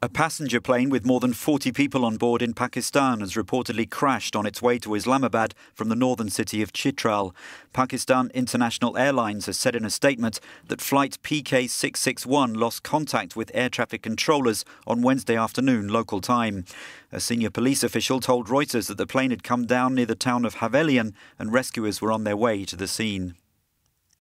A passenger plane with more than 40 people on board in Pakistan has reportedly crashed on its way to Islamabad from the northern city of Chitral. Pakistan International Airlines has said in a statement that flight PK661 lost contact with air traffic controllers on Wednesday afternoon local time. A senior police official told Reuters that the plane had come down near the town of Havelian and rescuers were on their way to the scene.